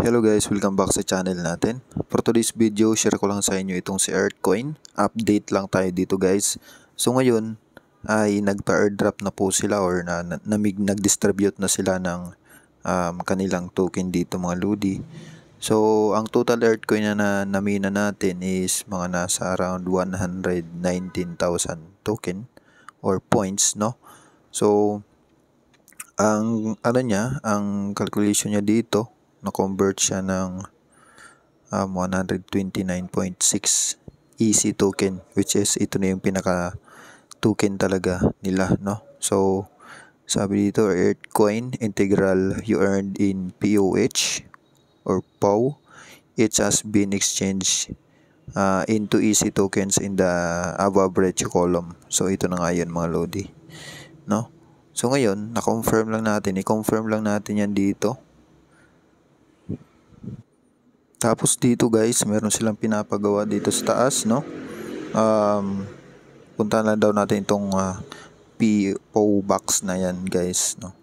Hello guys, welcome back sa channel natin. For today's video, share ko lang sa inyo itong si Earthcoin. Update lang tayo dito guys. So ngayon ay nagpa-airdrop na po sila or na, na, na nag-distribute na sila ng um, kanilang token dito mga Ludi. So ang total Earthcoin na, na namina natin is mga nasa around 119,000 token or points no. So ang ano niya, ang calculation niya dito na-convert siya ng um, 129.6 EC token which is ito na yung pinaka token talaga nila no so sabi dito Earthcoin integral you earned in POH or POW it has been exchanged uh, into EC tokens in the above average column so ito na nga yun mga lodi no so ngayon na-confirm lang natin i-confirm lang natin yan dito tapos dito guys, meron silang pinapagawa dito sa taas, no? Um, punta na daw natin itong uh, ah, PO box na yan guys, no?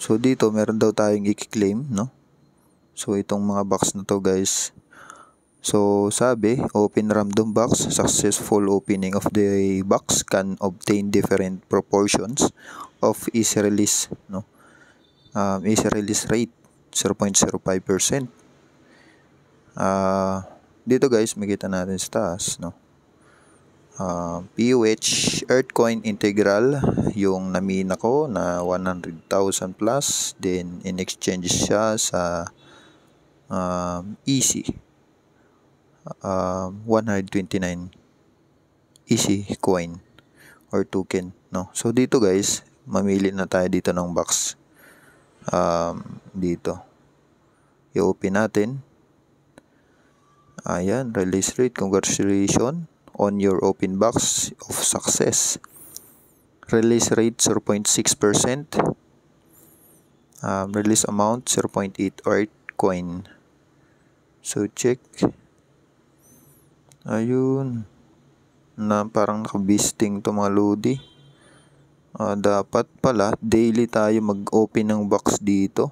So dito, meron daw tayong i-claim, no? So itong mga box na to guys. So sabi, open random box, successful opening of the box can obtain different proportions of is release, no? Um, is release rate 0.05% Uh, dito guys, makita natin sa taas, no? Uh, ah, PUH Earthcoin Integral, yung namin ako na 100,000 plus, then in exchange siya sa um, Easy. Uh, 129 Easy coin or token, no? So dito guys, mamili na tayo dito ng box. Um, dito. I-open natin Ayan, release rate, congratulations on your open box of success. Release rate 0.6%. Um, release amount 0.8 art coin. So check. Ayun. Na parang nakabisting to mga lodi. Uh, dapat pala daily tayo mag-open ng box dito.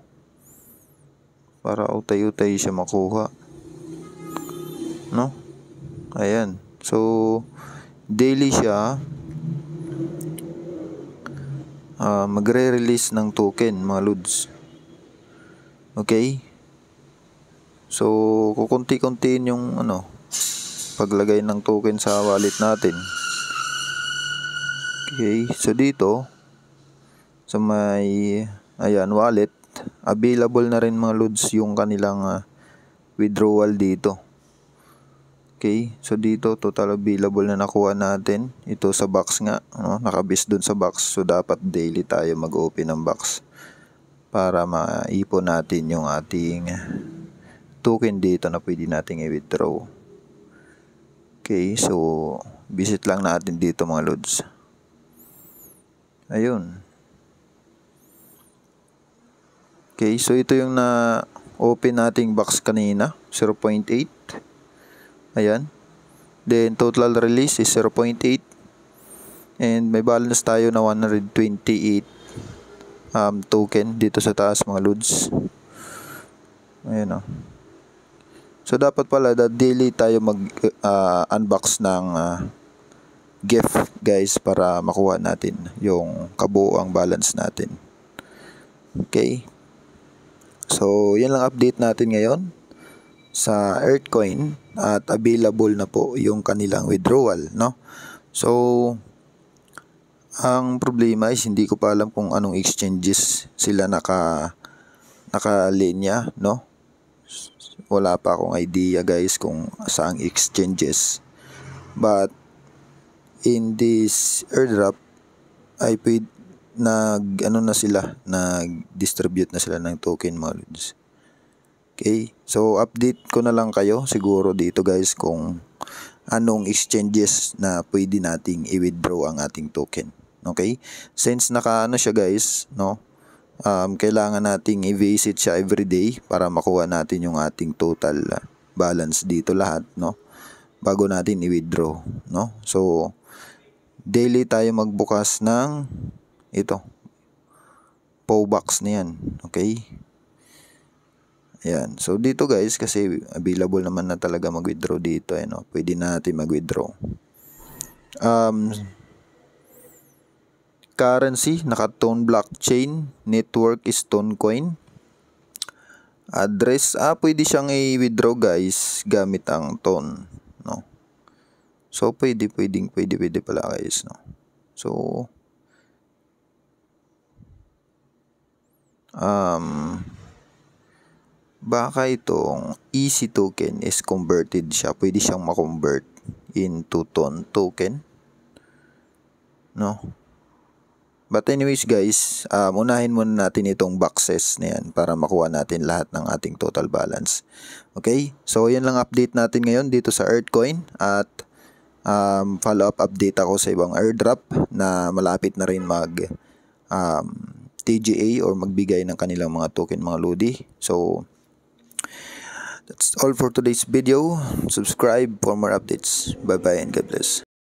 Para utay-utay siya makuha no ayan so daily siya uh, magre-release ng token mga lods okay so kukunti-kuntiin yung ano paglagay ng token sa wallet natin okay so dito sa so may ayan wallet available na rin mga lods yung kanilang uh, withdrawal dito Okay, so dito total available na nakuha natin. Ito sa box nga, no? nakabis dun sa box. So dapat daily tayo mag-open ng box para maipon natin yung ating token dito na pwede nating i-withdraw. Okay, so visit lang natin dito mga lods. Ayun. Okay, so ito yung na open nating box kanina, 0.8. Ayan. Then, total release is 0.8. And may balance tayo na 128 um, token dito sa taas mga loads. Ayan Oh. So, dapat pala daily tayo mag-unbox ah, uh, ng uh, gift guys para makuha natin yung kabuoang balance natin. Okay. So, yan lang update natin ngayon sa Earthcoin at available na po yung kanilang withdrawal, no? So, ang problema is hindi ko pa alam kung anong exchanges sila naka nakalinya, no? Wala pa akong idea guys kung saang exchanges. But in this airdrop ay paid nag ano na sila, nag-distribute na sila ng token mga Okay? So update ko na lang kayo siguro dito guys kung anong exchanges na pwede nating i-withdraw ang ating token. Okay? Since nakaano siya guys, no? Um, kailangan nating i-visit siya every day para makuha natin yung ating total balance dito lahat, no? Bago natin i-withdraw, no? So daily tayo magbukas ng ito. Powbox na yan, okay? Ayan. So, dito guys, kasi available naman na talaga mag-withdraw dito. Eh, no? Pwede na natin mag-withdraw. Um, currency, naka-tone blockchain. Network is tone coin. Address, ah, pwede siyang i-withdraw guys gamit ang tone. No? So, pwede, pwedeng, pwede, pwede pala guys. No? So, um, baka itong EC token is converted siya. Pwede siyang ma-convert into TON token. No? But anyways guys, um, unahin muna natin itong boxes na yan para makuha natin lahat ng ating total balance. Okay? So yan lang update natin ngayon dito sa Earthcoin at um, follow-up update ako sa ibang airdrop na malapit na rin mag um, TGA or magbigay ng kanilang mga token mga Lodi. So That's all for today's video. Subscribe for more updates. Bye bye and God bless.